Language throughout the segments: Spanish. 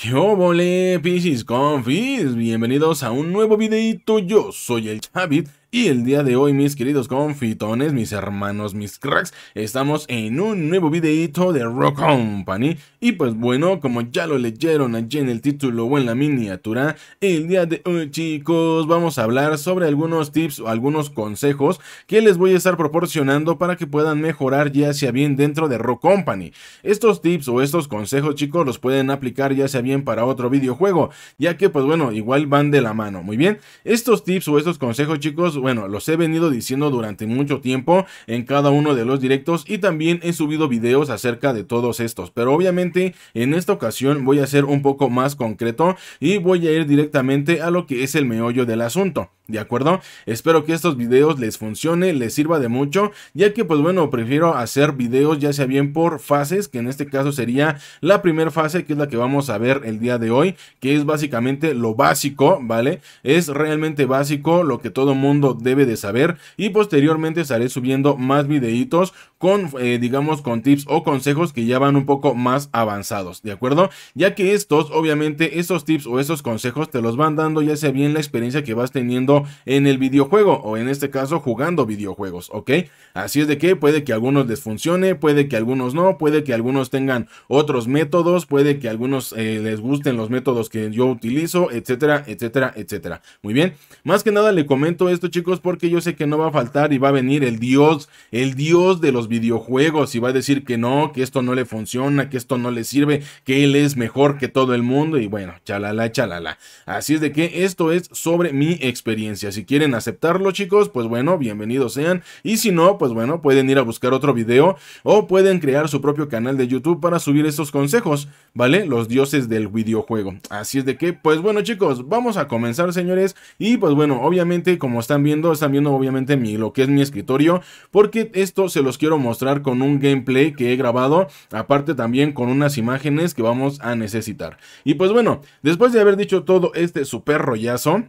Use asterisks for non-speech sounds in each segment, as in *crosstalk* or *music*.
Yo volé Pisces Confis! Bienvenidos a un nuevo videito, yo soy el Chavit y el día de hoy, mis queridos confitones, mis hermanos, mis cracks, estamos en un nuevo videito de Rock Company. Y pues bueno, como ya lo leyeron allí en el título o en la miniatura, el día de hoy, chicos, vamos a hablar sobre algunos tips o algunos consejos que les voy a estar proporcionando para que puedan mejorar ya sea bien dentro de Rock Company. Estos tips o estos consejos, chicos, los pueden aplicar ya sea bien para otro videojuego, ya que pues bueno, igual van de la mano. Muy bien, estos tips o estos consejos, chicos, bueno, los he venido diciendo durante mucho tiempo en cada uno de los directos y también he subido videos acerca de todos estos, pero obviamente en esta ocasión voy a ser un poco más concreto y voy a ir directamente a lo que es el meollo del asunto. ¿De acuerdo? Espero que estos videos les funcione, les sirva de mucho, ya que pues bueno, prefiero hacer videos ya sea bien por fases, que en este caso sería la primera fase, que es la que vamos a ver el día de hoy, que es básicamente lo básico, ¿vale? Es realmente básico, lo que todo mundo debe de saber, y posteriormente estaré subiendo más videitos con, eh, digamos, con tips o consejos que ya van un poco más avanzados, ¿de acuerdo? Ya que estos, obviamente, esos tips o esos consejos te los van dando ya sea bien la experiencia que vas teniendo en el videojuego o en este caso jugando videojuegos, ¿ok? Así es de que puede que algunos les funcione, puede que algunos no, puede que algunos tengan otros métodos, puede que algunos eh, les gusten los métodos que yo utilizo, etcétera, etcétera, etcétera. Muy bien, más que nada le comento esto chicos porque yo sé que no va a faltar y va a venir el dios, el dios de los videojuegos y va a decir que no, que esto no le funciona, que esto no le sirve, que él es mejor que todo el mundo y bueno, chalala, chalala. Así es de que esto es sobre mi experiencia. Si quieren aceptarlo chicos, pues bueno, bienvenidos sean y si no, pues bueno, pueden ir a buscar otro video o pueden crear su propio canal de YouTube para subir estos consejos, ¿vale? Los dioses del videojuego. Así es de que, pues bueno chicos, vamos a comenzar señores y pues bueno, obviamente como están viendo, están viendo obviamente mi, lo que es mi escritorio porque esto se los quiero mostrar con un gameplay que he grabado, aparte también con unas imágenes que vamos a necesitar. Y pues bueno, después de haber dicho todo este super rollazo,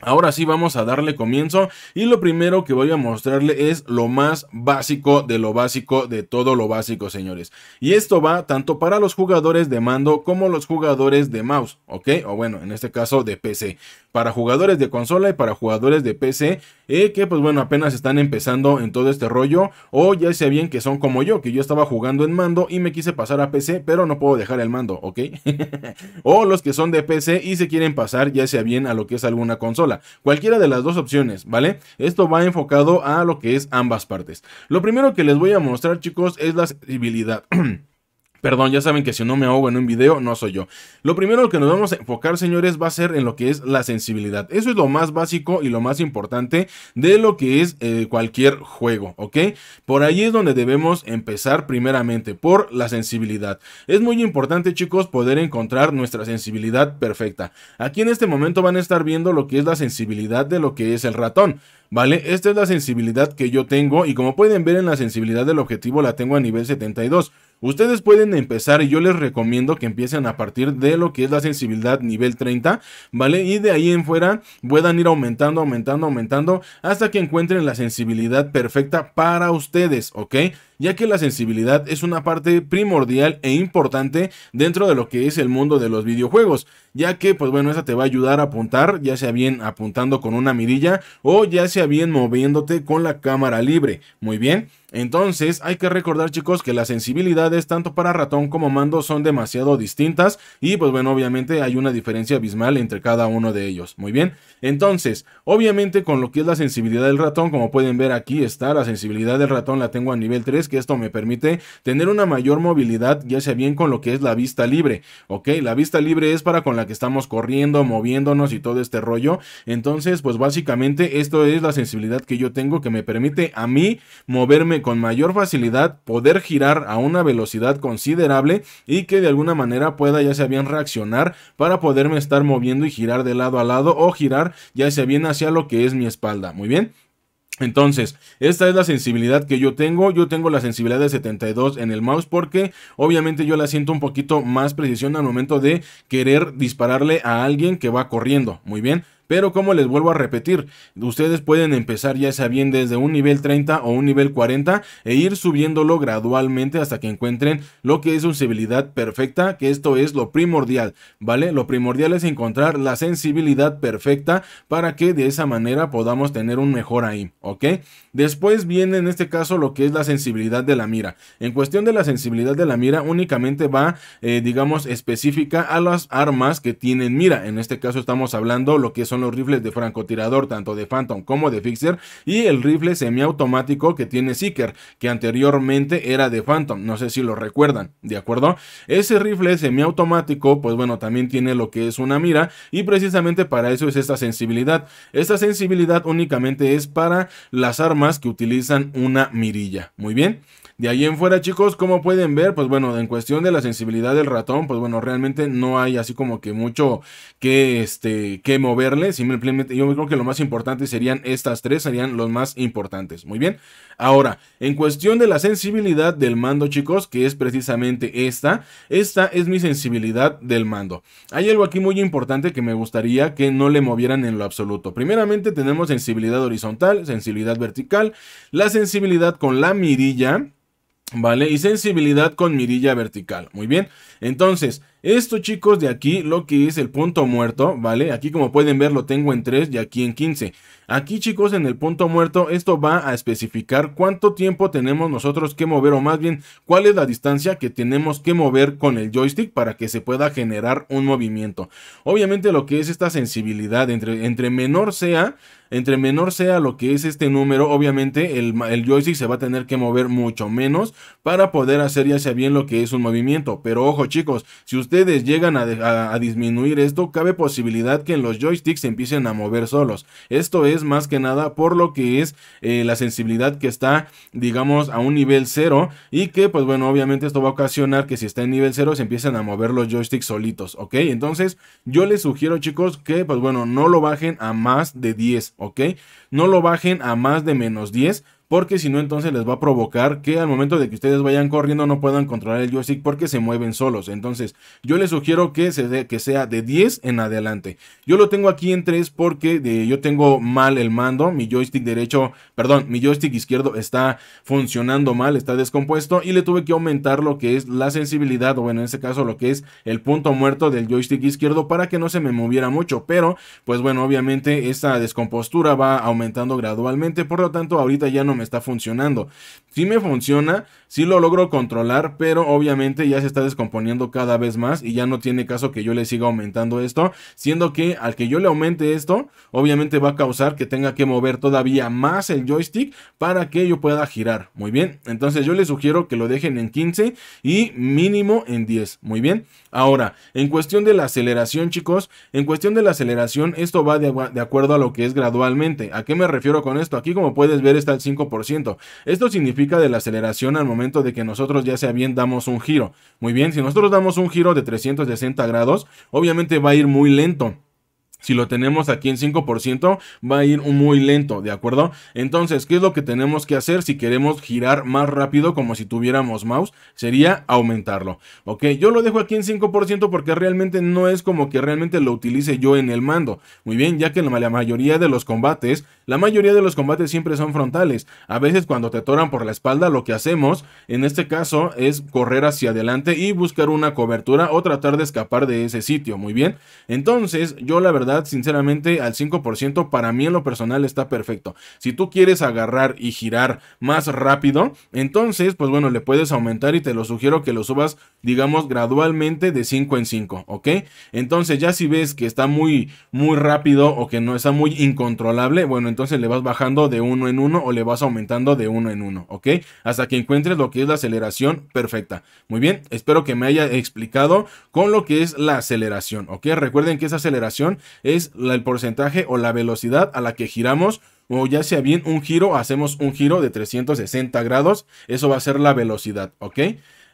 Ahora sí vamos a darle comienzo y lo primero que voy a mostrarle es lo más básico de lo básico de todo lo básico señores. Y esto va tanto para los jugadores de mando como los jugadores de mouse, ok, o bueno en este caso de PC. Para jugadores de consola y para jugadores de PC eh, que pues bueno apenas están empezando en todo este rollo o ya sea bien que son como yo que yo estaba jugando en mando y me quise pasar a PC pero no puedo dejar el mando, ok. *laughs* o los que son de PC y se quieren pasar ya sea bien a lo que es alguna consola Cualquiera de las dos opciones, ¿vale? Esto va enfocado a lo que es ambas partes. Lo primero que les voy a mostrar, chicos, es la accesibilidad. *clears throat* Perdón, ya saben que si no me ahogo en un video, no soy yo. Lo primero que nos vamos a enfocar, señores, va a ser en lo que es la sensibilidad. Eso es lo más básico y lo más importante de lo que es eh, cualquier juego, ¿ok? Por ahí es donde debemos empezar primeramente, por la sensibilidad. Es muy importante, chicos, poder encontrar nuestra sensibilidad perfecta. Aquí en este momento van a estar viendo lo que es la sensibilidad de lo que es el ratón. ¿Vale? Esta es la sensibilidad que yo tengo y como pueden ver en la sensibilidad del objetivo la tengo a nivel 72. Ustedes pueden empezar y yo les recomiendo que empiecen a partir de lo que es la sensibilidad nivel 30, ¿vale? Y de ahí en fuera puedan ir aumentando, aumentando, aumentando hasta que encuentren la sensibilidad perfecta para ustedes, ¿ok? ya que la sensibilidad es una parte primordial e importante dentro de lo que es el mundo de los videojuegos, ya que pues bueno, esa te va a ayudar a apuntar, ya sea bien apuntando con una mirilla o ya sea bien moviéndote con la cámara libre. Muy bien. Entonces hay que recordar chicos que las sensibilidades tanto para ratón como mando son demasiado distintas y pues bueno obviamente hay una diferencia abismal entre cada uno de ellos. Muy bien, entonces obviamente con lo que es la sensibilidad del ratón como pueden ver aquí está la sensibilidad del ratón la tengo a nivel 3 que esto me permite tener una mayor movilidad, ya sea bien con lo que es la vista libre, ¿ok? La vista libre es para con la que estamos corriendo, moviéndonos y todo este rollo. Entonces, pues básicamente esto es la sensibilidad que yo tengo que me permite a mí moverme con mayor facilidad, poder girar a una velocidad considerable y que de alguna manera pueda ya sea bien reaccionar para poderme estar moviendo y girar de lado a lado o girar ya sea bien hacia lo que es mi espalda. Muy bien. Entonces, esta es la sensibilidad que yo tengo. Yo tengo la sensibilidad de 72 en el mouse porque obviamente yo la siento un poquito más precisión al momento de querer dispararle a alguien que va corriendo. Muy bien. Pero como les vuelvo a repetir, ustedes pueden empezar ya sea bien desde un nivel 30 o un nivel 40 e ir subiéndolo gradualmente hasta que encuentren lo que es sensibilidad perfecta, que esto es lo primordial, ¿vale? Lo primordial es encontrar la sensibilidad perfecta para que de esa manera podamos tener un mejor ahí, ¿ok? Después viene en este caso lo que es la sensibilidad de la mira. En cuestión de la sensibilidad de la mira únicamente va, eh, digamos, específica a las armas que tienen mira. En este caso estamos hablando lo que son los rifles de francotirador tanto de Phantom como de Fixer y el rifle semiautomático que tiene Seeker que anteriormente era de Phantom, no sé si lo recuerdan, ¿de acuerdo? Ese rifle semiautomático pues bueno también tiene lo que es una mira y precisamente para eso es esta sensibilidad, esta sensibilidad únicamente es para las armas que utilizan una mirilla, muy bien. De ahí en fuera, chicos, como pueden ver, pues bueno, en cuestión de la sensibilidad del ratón, pues bueno, realmente no hay así como que mucho que, este, que moverle Simplemente yo creo que lo más importante serían estas tres, serían los más importantes. Muy bien. Ahora, en cuestión de la sensibilidad del mando, chicos, que es precisamente esta, esta es mi sensibilidad del mando. Hay algo aquí muy importante que me gustaría que no le movieran en lo absoluto. Primeramente tenemos sensibilidad horizontal, sensibilidad vertical, la sensibilidad con la mirilla, ¿vale? Y sensibilidad con mirilla vertical. Muy bien. Entonces, esto chicos de aquí lo que es el punto muerto, ¿vale? Aquí como pueden ver lo tengo en 3 y aquí en 15. Aquí chicos en el punto muerto esto va a especificar cuánto tiempo tenemos nosotros que mover o más bien cuál es la distancia que tenemos que mover con el joystick para que se pueda generar un movimiento. Obviamente lo que es esta sensibilidad entre, entre menor sea entre menor sea lo que es este número, obviamente el, el, joystick se va a tener que mover mucho menos para poder hacer ya sea bien lo que es un movimiento. Pero ojo chicos, si usted ustedes llegan a, disminuir esto, cabe posibilidad que en los joysticks se empiecen a mover solos. Esto es más que nada por lo que es eh, la sensibilidad que está, digamos, a un nivel cero y que, pues bueno, obviamente esto va a ocasionar que si está en nivel 0 se empiecen a mover los joysticks solitos, ¿ok? Entonces, yo les sugiero, chicos, que, pues bueno, no lo bajen a más de 10, ¿ok? No lo bajen a más de menos 10 porque si no entonces les va a provocar que al momento de que ustedes vayan corriendo no puedan controlar el joystick porque se mueven solos. Entonces yo les sugiero que, se que sea de 10 en adelante. Yo lo tengo aquí en 3 porque yo tengo mal el mando, mi joystick derecho, perdón, mi joystick izquierdo está funcionando mal, está descompuesto y le tuve que aumentar lo que es la sensibilidad o bueno en este caso lo que es el punto muerto del joystick izquierdo para que no se me moviera mucho. Pero pues bueno obviamente esta descompostura va aumentando gradualmente por lo tanto ahorita ya no me está funcionando. Si me funciona, si lo logro controlar, pero obviamente ya se está descomponiendo cada vez más y ya no tiene caso que yo le siga aumentando esto, siendo que al que yo le aumente esto, obviamente va a causar que tenga que mover todavía más el joystick para que yo pueda girar. Muy bien, entonces yo les sugiero que lo dejen en 15 y mínimo en 10. Muy bien, ahora, en cuestión de la aceleración, chicos, en cuestión de la aceleración, esto va de acuerdo a lo que es gradualmente. ¿A qué me refiero con esto? Aquí como puedes ver está el 5 esto significa de la aceleración al momento de que nosotros ya sea bien damos un giro. Muy bien, si nosotros damos un giro de 360 grados, obviamente va a ir muy lento si lo tenemos aquí en 5%, va a ir muy lento, ¿de acuerdo? Entonces, ¿qué es lo que tenemos que hacer si queremos girar más rápido como si tuviéramos mouse? Sería aumentarlo, ¿ok? Yo lo dejo aquí en 5% porque realmente no es como que realmente lo utilice yo en el mando. Muy bien, ya que la mayoría de los combates, la mayoría de los combates siempre son frontales. A veces cuando te toran por la espalda, lo que hacemos en este caso es correr hacia adelante y buscar una cobertura o tratar de escapar de ese sitio, muy bien. Entonces, yo la verdad sinceramente, al 5% para mí en lo personal está perfecto. Si tú quieres agarrar y girar más rápido, entonces, pues bueno, le puedes aumentar y te lo sugiero que lo subas, digamos, gradualmente de 5 en 5, ¿ok? Entonces, ya si ves que está muy, muy rápido o que no está muy incontrolable, bueno, entonces le vas bajando de 1 en 1 o le vas aumentando de 1 en 1, ¿ok? Hasta que encuentres lo que es la aceleración perfecta. Muy bien, espero que me haya explicado con lo que es la aceleración, ¿ok? Recuerden que esa aceleración es el porcentaje o la velocidad a la que giramos o ya sea bien un giro, hacemos un giro de 360 grados, eso va a ser la velocidad, ¿ok?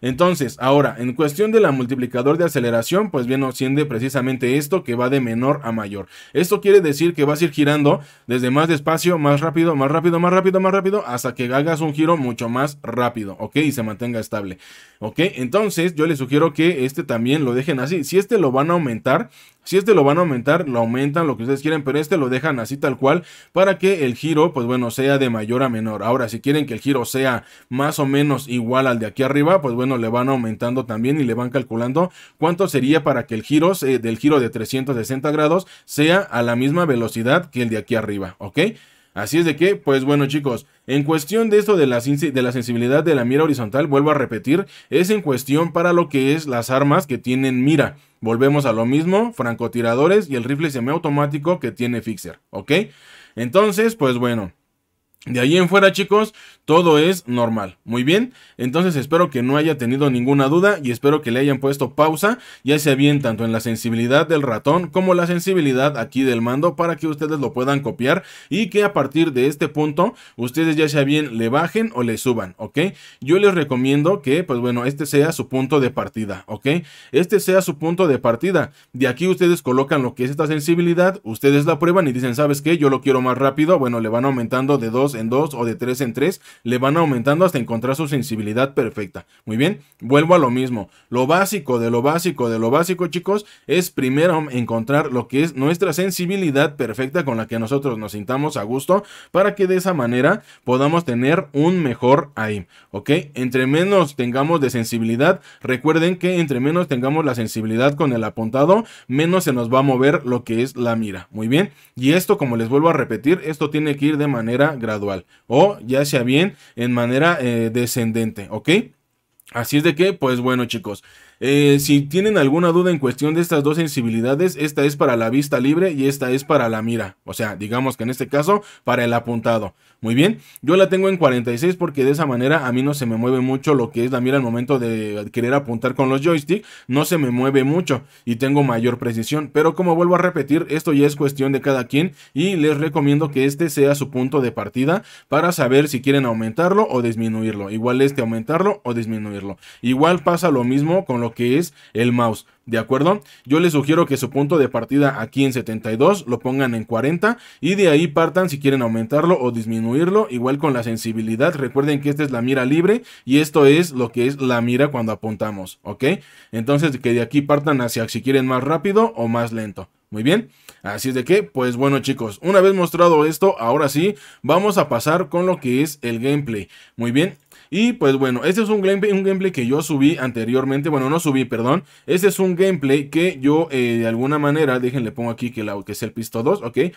Entonces, ahora, en cuestión de la multiplicador de aceleración, pues bien nos precisamente esto que va de menor a mayor. Esto quiere decir que vas a ir girando desde más despacio, más rápido, más rápido, más rápido, más rápido, hasta que hagas un giro mucho más rápido, ¿ok? Y se mantenga estable, ¿ok? Entonces, yo les sugiero que este también lo dejen así. Si este lo van a aumentar, si este lo van a aumentar, lo aumentan, lo que ustedes quieren, pero este lo dejan así tal cual para que el giro, pues bueno, sea de mayor a menor. Ahora, si quieren que el giro sea más o menos igual al de aquí arriba, pues bueno, le van aumentando también y le van calculando cuánto sería para que el giro eh, del giro de 360 grados sea a la misma velocidad que el de aquí arriba, ¿ok? Así es de que, pues bueno chicos, en cuestión de esto de la, de la sensibilidad de la mira horizontal, vuelvo a repetir, es en cuestión para lo que es las armas que tienen mira. Volvemos a lo mismo, francotiradores y el rifle semiautomático que tiene Fixer, ¿ok? Entonces, pues bueno, de ahí en fuera, chicos, todo es normal. Muy bien, entonces espero que no haya tenido ninguna duda y espero que le hayan puesto pausa, ya sea bien tanto en la sensibilidad del ratón como la sensibilidad aquí del mando para que ustedes lo puedan copiar y que a partir de este punto ustedes ya sea bien le bajen o le suban, ¿ok? Yo les recomiendo que, pues bueno, este sea su punto de partida, ¿ok? Este sea su punto de partida. De aquí ustedes colocan lo que es esta sensibilidad, ustedes la prueban y dicen, ¿sabes qué? Yo lo quiero más rápido, bueno, le van aumentando de 2 en 2 o de tres en tres, le van aumentando hasta encontrar su sensibilidad perfecta. Muy bien, vuelvo a lo mismo. Lo básico de lo básico de lo básico, chicos, es primero encontrar lo que es nuestra sensibilidad perfecta con la que nosotros nos sintamos a gusto para que de esa manera podamos tener un mejor aim. ¿Ok? Entre menos tengamos de sensibilidad, recuerden que entre menos tengamos la sensibilidad con el apuntado, menos se nos va a mover lo que es la mira. Muy bien. Y esto, como les vuelvo a repetir, esto tiene que ir de manera gradual o ya sea bien en manera eh, descendente, ¿ok? Así es de que, pues bueno chicos, eh, si tienen alguna duda en cuestión de estas dos sensibilidades, esta es para la vista libre y esta es para la mira, o sea, digamos que en este caso para el apuntado. Muy bien, yo la tengo en 46 porque de esa manera a mí no se me mueve mucho lo que es la mira al momento de querer apuntar con los joysticks, no se me mueve mucho y tengo mayor precisión. Pero como vuelvo a repetir, esto ya es cuestión de cada quien y les recomiendo que este sea su punto de partida para saber si quieren aumentarlo o disminuirlo. Igual este aumentarlo o disminuirlo. Igual pasa lo mismo con lo que es el mouse. ¿de acuerdo? Yo les sugiero que su punto de partida aquí en 72 lo pongan en 40 y de ahí partan si quieren aumentarlo o disminuirlo, igual con la sensibilidad, recuerden que esta es la mira libre y esto es lo que es la mira cuando apuntamos, ¿ok? Entonces que de aquí partan hacia si quieren más rápido o más lento. Muy bien, así es de que, pues bueno chicos, una vez mostrado esto, ahora sí, vamos a pasar con lo que es el gameplay. Muy bien, y pues bueno, este es un gameplay, un gameplay que yo subí anteriormente, bueno, no subí, perdón. Este es un gameplay que yo eh, de alguna manera, déjenle pongo aquí que, la, que es el Pisto 2, ok. Este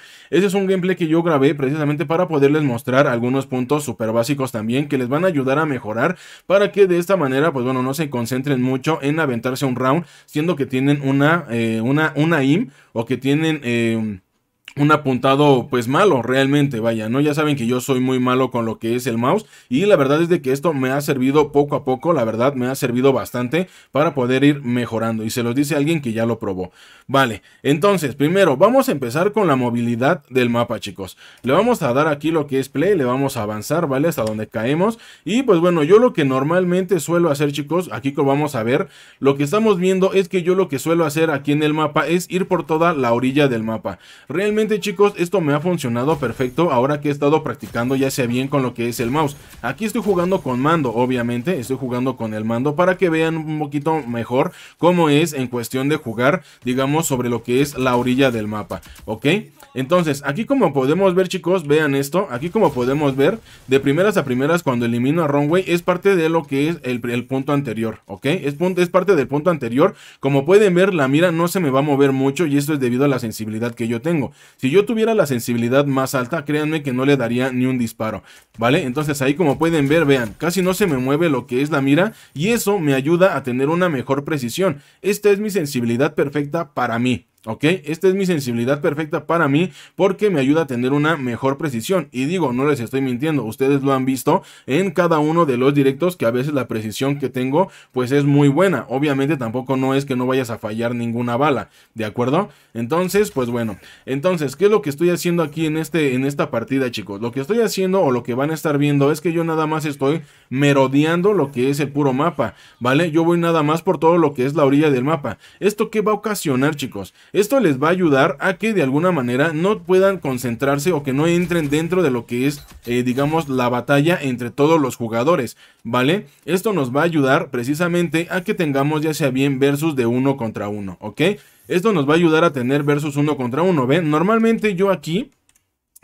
es un gameplay que yo grabé precisamente para poderles mostrar algunos puntos súper básicos también que les van a ayudar a mejorar para que de esta manera, pues bueno, no se concentren mucho en aventarse un round, siendo que tienen una, eh, una, una IM o que tienen... Eh, un apuntado pues malo realmente vaya no ya saben que yo soy muy malo con lo que es el mouse y la verdad es de que esto me ha servido poco a poco la verdad me ha servido bastante para poder ir mejorando y se los dice alguien que ya lo probó vale entonces primero vamos a empezar con la movilidad del mapa chicos le vamos a dar aquí lo que es play le vamos a avanzar vale hasta donde caemos y pues bueno yo lo que normalmente suelo hacer chicos aquí como vamos a ver lo que estamos viendo es que yo lo que suelo hacer aquí en el mapa es ir por toda la orilla del mapa realmente chicos, esto me ha funcionado perfecto ahora que he estado practicando ya sea bien con lo que es el mouse. Aquí estoy jugando con mando, obviamente, estoy jugando con el mando para que vean un poquito mejor cómo es en cuestión de jugar, digamos, sobre lo que es la orilla del mapa, ¿ok? Entonces, aquí como podemos ver chicos, vean esto, aquí como podemos ver, de primeras a primeras cuando elimino a Runway es parte de lo que es el, punto anterior, ¿ok? es parte del punto anterior, como pueden ver la mira no se me va a mover mucho y esto es debido a la sensibilidad que yo tengo. Si yo tuviera la sensibilidad más alta, créanme que no le daría ni un disparo, ¿vale? Entonces ahí como pueden ver, vean, casi no se me mueve lo que es la mira y eso me ayuda a tener una mejor precisión. Esta es mi sensibilidad perfecta para mí. ¿Ok? Esta es mi sensibilidad perfecta para mí porque me ayuda a tener una mejor precisión. Y digo, no les estoy mintiendo, ustedes lo han visto en cada uno de los directos que a veces la precisión que tengo pues es muy buena. Obviamente tampoco no es que no vayas a fallar ninguna bala, ¿de acuerdo? Entonces, pues bueno, entonces, ¿qué es lo que estoy haciendo aquí en, este, en esta partida, chicos? Lo que estoy haciendo o lo que van a estar viendo es que yo nada más estoy merodeando lo que es el puro mapa, ¿vale? Yo voy nada más por todo lo que es la orilla del mapa. ¿Esto qué va a ocasionar, chicos? Esto les va a ayudar a que de alguna manera no puedan concentrarse o que no entren dentro de lo que es, eh, digamos, la batalla entre todos los jugadores, ¿vale? Esto nos va a ayudar precisamente a que tengamos ya sea bien versus de uno contra uno, ¿ok? Esto nos va a ayudar a tener versus uno contra uno, ¿ven? Normalmente yo aquí...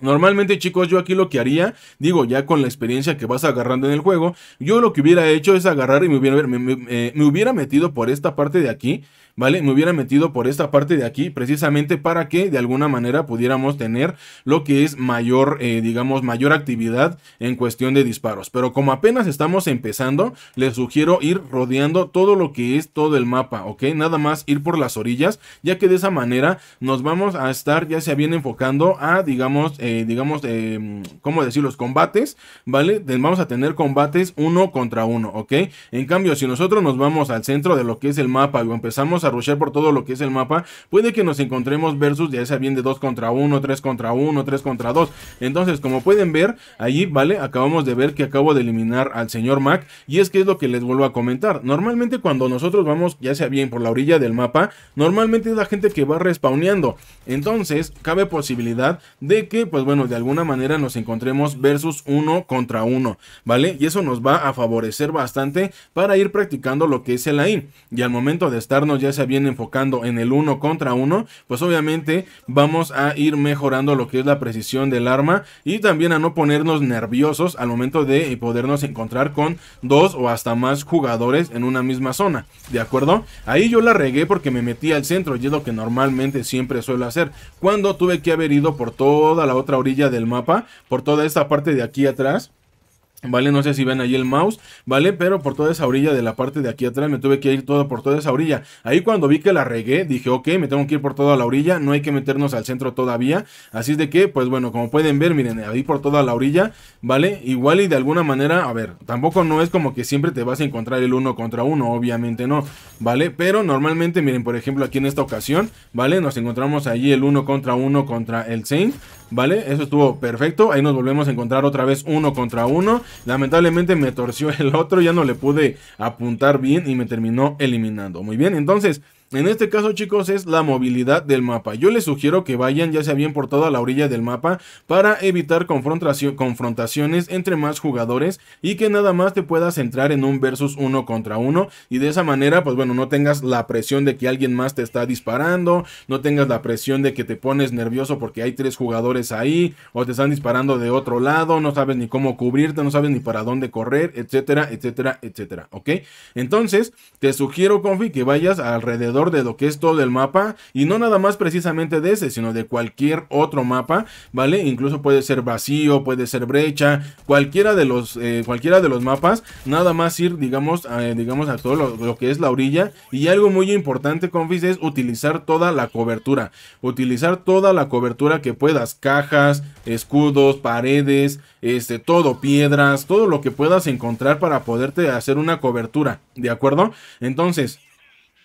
Normalmente chicos yo aquí lo que haría, digo ya con la experiencia que vas agarrando en el juego, yo lo que hubiera hecho es agarrar y me hubiera, me eh, hubiera metido por esta parte de aquí ¿vale? Me hubiera metido por esta parte de aquí precisamente para que de alguna manera pudiéramos tener lo que es mayor, eh, digamos, mayor actividad en cuestión de disparos. Pero como apenas estamos empezando, les sugiero ir rodeando todo lo que es todo el mapa, ¿ok? Nada más ir por las orillas, ya que de esa manera nos vamos a estar ya se bien enfocando a, digamos, eh, digamos, eh, ¿cómo decir? Los combates, ¿vale? Vamos a tener combates uno contra uno, ¿ok? En cambio, si nosotros nos vamos al centro de lo que es el mapa y empezamos a rushear por todo lo que es el mapa, puede que nos encontremos versus ya sea bien de 2 contra 1, 3 contra 1, 3 contra 2. Entonces, como pueden ver, ahí, ¿vale? Acabamos de ver que acabo de eliminar al señor Mac y es que es lo que les vuelvo a comentar. Normalmente cuando nosotros vamos, ya sea bien por la orilla del mapa, normalmente es la gente que va respawneando. Entonces, cabe posibilidad de que, pues bueno, de alguna manera nos encontremos versus 1 contra 1 ¿vale? Y eso nos va a favorecer bastante para ir practicando lo que es el aim. Y al momento de estarnos ya se viene enfocando en el uno contra uno, pues obviamente vamos a ir mejorando lo que es la precisión del arma y también a no ponernos nerviosos al momento de eh, podernos encontrar con dos o hasta más jugadores en una misma zona, ¿de acuerdo? Ahí yo la regué porque me metí al centro y es lo que normalmente siempre suelo hacer, cuando tuve que haber ido por toda la otra orilla del mapa, por toda esta parte de aquí atrás Vale, no sé si ven ahí el mouse, ¿vale? Pero por toda esa orilla de la parte de aquí atrás me tuve que ir todo por toda esa orilla. Ahí cuando vi que la regué, dije, ok, me tengo que ir por toda la orilla, no hay que meternos al centro todavía. Así es de que, pues bueno, como pueden ver, miren, ahí por toda la orilla, ¿vale? Igual y de alguna manera, a ver, tampoco no es como que siempre te vas a encontrar el uno contra uno, obviamente no, ¿vale? Pero normalmente, miren, por ejemplo, aquí en esta ocasión, ¿vale? Nos encontramos ahí el uno contra uno contra el Saint, ¿vale? Eso estuvo perfecto. Ahí nos volvemos a encontrar otra vez uno contra uno. Lamentablemente me torció el otro, ya no le pude apuntar bien y me terminó eliminando. Muy bien, entonces... En este caso, chicos, es la movilidad del mapa. Yo les sugiero que vayan, ya sea bien Por toda la orilla del mapa, para evitar confrontaciones entre más jugadores y que nada más te puedas entrar en un versus uno contra uno. Y de esa manera, pues bueno, no tengas la presión de que alguien más te está disparando, no tengas la presión de que te pones nervioso porque hay tres jugadores ahí, o te están disparando de otro lado, no sabes ni cómo cubrirte, no sabes ni para dónde correr, etcétera, etcétera, etcétera. ¿Ok? Entonces, te sugiero, Confi, que vayas alrededor de lo que es todo el mapa y no nada más precisamente de ese, sino de cualquier otro mapa, ¿vale? Incluso puede ser vacío, puede ser brecha, cualquiera de los, eh, cualquiera de los mapas, nada más ir, digamos, a, eh, digamos a todo lo, que es la orilla y algo muy importante, confis, es utilizar toda la cobertura, utilizar toda la cobertura que puedas, cajas, escudos, paredes, este, todo, piedras, todo lo que puedas encontrar para poderte hacer una cobertura, ¿de acuerdo? Entonces,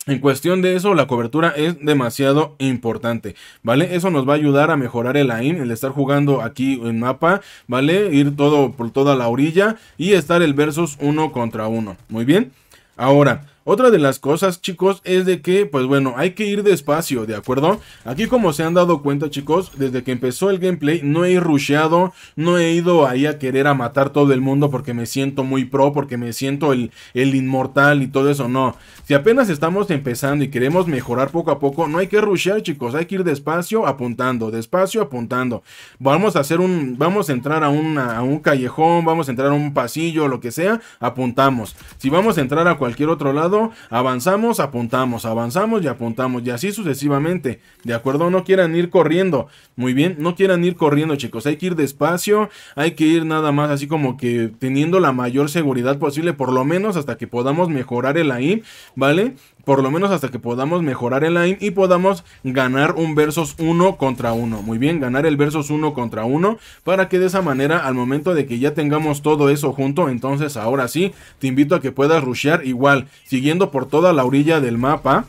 en cuestión de eso, la cobertura es demasiado importante, ¿vale? Eso nos va a ayudar a mejorar el aim, el estar jugando aquí en mapa, ¿vale? Ir todo por toda la orilla y estar el versus uno contra uno, muy bien. Ahora, otra de las cosas, chicos, es de que, pues bueno, hay que ir despacio, ¿de acuerdo? Aquí como se han dado cuenta, chicos, desde que empezó el gameplay no he rusheado, no he ido ahí a querer a matar todo el mundo porque me siento muy pro, porque me siento el, el inmortal y todo eso, no. Si apenas estamos empezando y queremos mejorar poco a poco, no hay que rushear, chicos, hay que ir despacio apuntando, despacio apuntando. Vamos a hacer un, vamos a entrar a, a un callejón, vamos a entrar a un pasillo, lo que sea, apuntamos. Si vamos a entrar a cualquier otro lado, Avanzamos, apuntamos, avanzamos y apuntamos y así sucesivamente, ¿de acuerdo? No quieran ir corriendo, muy bien, no quieran ir corriendo chicos, hay que ir despacio, hay que ir nada más así como que teniendo la mayor seguridad posible, por lo menos hasta que podamos mejorar el AIM, ¿vale? por lo menos hasta que podamos mejorar el line y podamos ganar un versus 1 contra 1. Muy bien, ganar el versus 1 contra 1 para que de esa manera al momento de que ya tengamos todo eso junto, entonces ahora sí, te invito a que puedas rushear igual, siguiendo por toda la orilla del mapa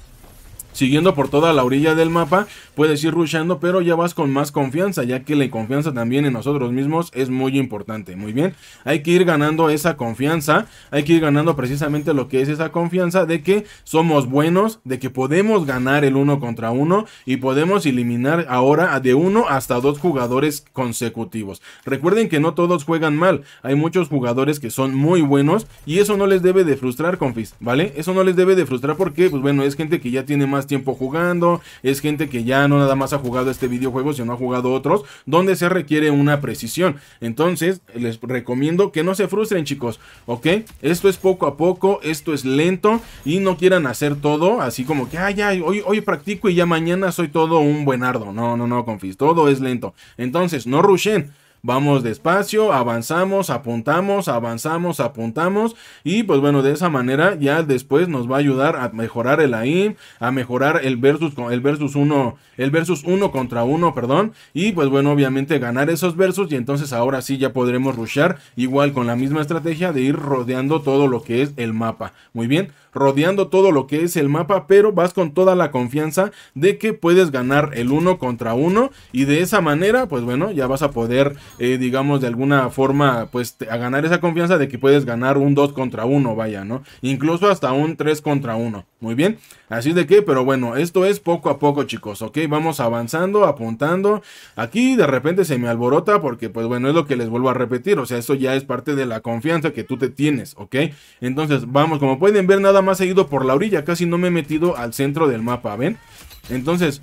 siguiendo por toda la orilla del mapa, puedes ir rushando, pero ya vas con más confianza, ya que la confianza también en nosotros mismos es muy importante. Muy bien, hay que ir ganando esa confianza, hay que ir ganando precisamente lo que es esa confianza de que somos buenos, de que podemos ganar el uno contra uno y podemos eliminar ahora de uno hasta dos jugadores consecutivos. Recuerden que no todos juegan mal, hay muchos jugadores que son muy buenos y eso no les debe de frustrar, confis, ¿vale? Eso no les debe de frustrar porque, pues bueno, es gente que ya tiene más tiempo jugando, es gente que ya no nada más ha jugado este videojuego, sino ha jugado otros, donde se requiere una precisión. Entonces, les recomiendo que no se frustren, chicos, ¿ok? Esto es poco a poco, esto es lento y no quieran hacer todo así como que, hoy, hoy practico y ya mañana soy todo un buenardo. No, no, no, confis, todo es lento. Entonces, no rushen. Vamos despacio, avanzamos, apuntamos, avanzamos, apuntamos. Y pues bueno, de esa manera ya después nos va a ayudar a mejorar el AIM, a mejorar el versus, el versus 1, el versus 1 contra 1, perdón. Y pues bueno, obviamente ganar esos versus y entonces ahora sí ya podremos rushear igual con la misma estrategia de ir rodeando todo lo que es el mapa. Muy bien rodeando todo lo que es el mapa, pero vas con toda la confianza de que puedes ganar el 1 contra uno y de esa manera, pues bueno, ya vas a poder, eh, digamos, de alguna forma, pues a ganar esa confianza de que puedes ganar un 2 contra 1, vaya, ¿no? Incluso hasta un 3 contra 1. Muy bien. Así de que, pero bueno, esto es poco a poco, chicos, ¿ok? Vamos avanzando, apuntando. Aquí de repente se me alborota porque, pues bueno, es lo que les vuelvo a repetir. O sea, esto ya es parte de la confianza que tú te tienes, ¿ok? Entonces, vamos, como pueden ver, nada más he ido por la orilla. Casi no me he metido al centro del mapa, ¿ven? Entonces,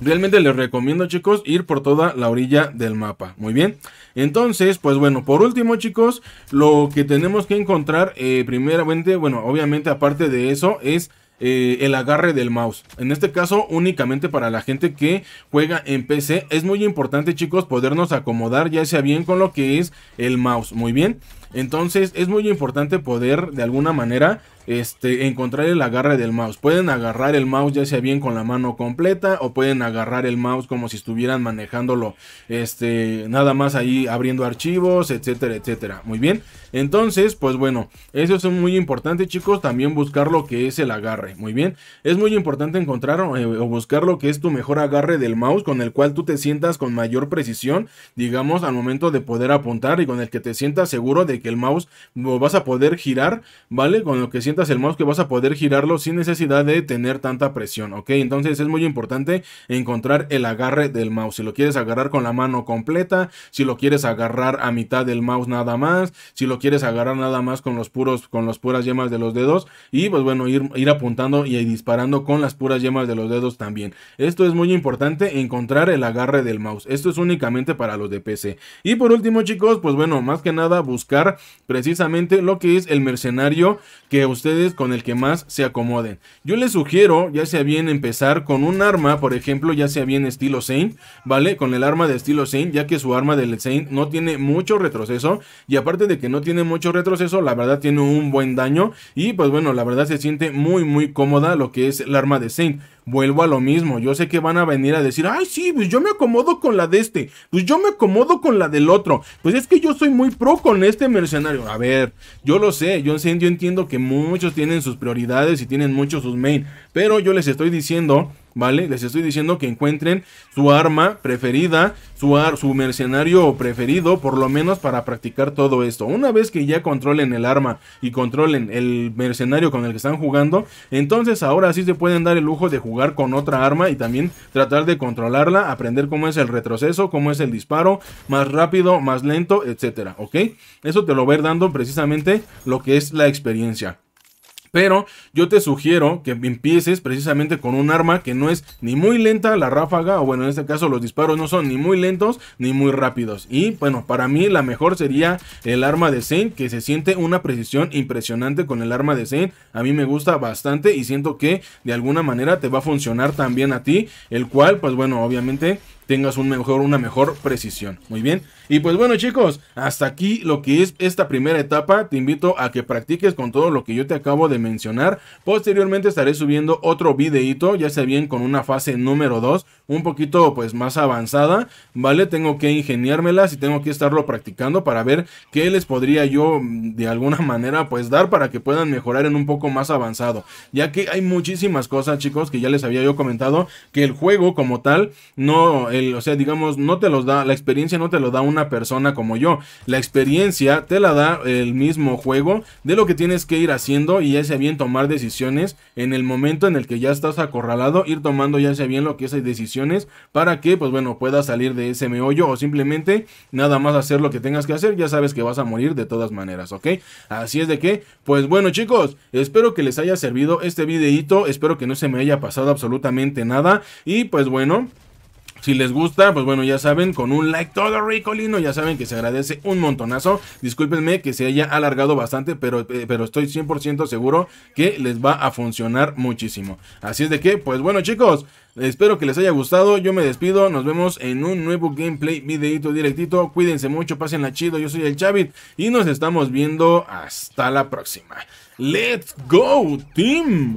Realmente les recomiendo chicos ir por toda la orilla del mapa, muy bien Entonces pues bueno, por último chicos Lo que tenemos que encontrar eh, primeramente, bueno obviamente aparte de eso es eh, el agarre del mouse. En este caso, únicamente para la gente que juega en PC. Es muy importante, chicos, podernos acomodar ya sea bien con lo que es el mouse. Muy bien. Entonces, es muy importante poder de alguna manera este, encontrar el agarre del mouse. Pueden agarrar el mouse ya sea bien con la mano completa o pueden agarrar el mouse como si estuvieran manejándolo, este, nada más ahí abriendo archivos, etcétera, etcétera. Muy bien. Entonces, pues bueno, eso es muy importante, chicos. También buscar lo que es el agarre. Muy bien. Es muy importante encontrar eh, o buscar lo que es tu mejor agarre del mouse con el cual tú te sientas con mayor precisión, digamos, al momento de poder apuntar y con el que te sientas seguro de que el mouse lo vas a poder girar, ¿vale? Con lo que sientas el mouse que vas a poder girarlo sin necesidad de tener tanta presión, ¿ok? Entonces es muy importante encontrar el agarre del mouse. Si lo quieres agarrar con la mano completa, si lo quieres agarrar a mitad del mouse nada más, si lo quieres agarrar nada más con los puros, con las puras yemas de los dedos. Y pues bueno, ir, ir apuntando y disparando con las puras yemas de los dedos también. Esto es muy importante, encontrar el agarre del mouse. Esto es únicamente para los de PC. Y por último, chicos, pues bueno, más que nada buscar precisamente lo que es el mercenario que ustedes con el que más se acomoden. Yo les sugiero, ya sea bien empezar con un arma, por ejemplo, ya sea bien estilo Saint, ¿vale? Con el arma de estilo Saint, ya que su arma del Saint no tiene mucho retroceso y aparte de que no tiene tiene mucho retroceso, la verdad tiene un buen daño y pues bueno, la verdad se siente muy muy cómoda lo que es el arma de Saint. Vuelvo a lo mismo, yo sé que van a venir a decir, ay sí, pues yo me acomodo con la de este, pues yo me acomodo con la del otro, pues es que yo soy muy pro con este mercenario. A ver, yo lo sé, yo, yo entiendo que muchos tienen sus prioridades y tienen muchos sus main, pero yo les estoy diciendo ¿vale? Les estoy diciendo que encuentren su arma preferida, su, su mercenario preferido, por lo menos para practicar todo esto. Una vez que ya controlen el arma y controlen el mercenario con el que están jugando, entonces ahora sí se pueden dar el lujo de jugar con otra arma y también tratar de controlarla, aprender cómo es el retroceso, cómo es el disparo, más rápido, más lento, etcétera, ¿ok? Eso te lo va a dando precisamente lo que es la experiencia. Pero yo te sugiero que empieces precisamente con un arma que no es ni muy lenta la ráfaga, o bueno, en este caso los disparos no son ni muy lentos ni muy rápidos. Y bueno, para mí la mejor sería el arma de Saint, que se siente una precisión impresionante con el arma de Saint. A mí me gusta bastante y siento que de alguna manera te va a funcionar también a ti, el cual pues bueno, obviamente tengas un mejor, una mejor precisión. Muy bien. Y pues bueno chicos, hasta aquí lo que es esta primera etapa. Te invito a que practiques con todo lo que yo te acabo de mencionar. Posteriormente estaré subiendo otro videito, ya sea bien con una fase número 2, un poquito pues más avanzada, ¿vale? Tengo que ingeniármelas y tengo que estarlo practicando para ver qué les podría yo mm, de alguna *laughs* manera pues dar para que puedan mejorar en un poco más avanzado. Ya que hay muchísimas cosas chicos que ya les había yo comentado que el juego como tal no o sea, digamos, no te los da, la experiencia no te lo da una persona como yo. La experiencia te la da el mismo juego de lo que tienes que ir haciendo y ya sea bien tomar decisiones en el momento en el que ya estás acorralado, ir tomando ya sea bien lo que esas decisiones para que, pues bueno, puedas salir de ese meollo o simplemente nada más hacer lo que tengas que hacer, ya sabes que vas a morir de todas maneras, ¿ok? Así es de que, pues bueno chicos, espero que les haya servido este videito, espero que no se me haya pasado absolutamente nada y pues bueno... Si les gusta, pues bueno, ya saben, con un like todo ricolino, ya saben que se agradece un montonazo. Discúlpenme que se haya alargado bastante, pero, eh, pero estoy 100% seguro que les va a funcionar muchísimo. Así es de que, pues bueno chicos, espero que les haya gustado. Yo me despido, nos vemos en un nuevo gameplay videito directito. Cuídense mucho, la chido, yo soy el Chavit y nos estamos viendo hasta la próxima. ¡Let's go, team!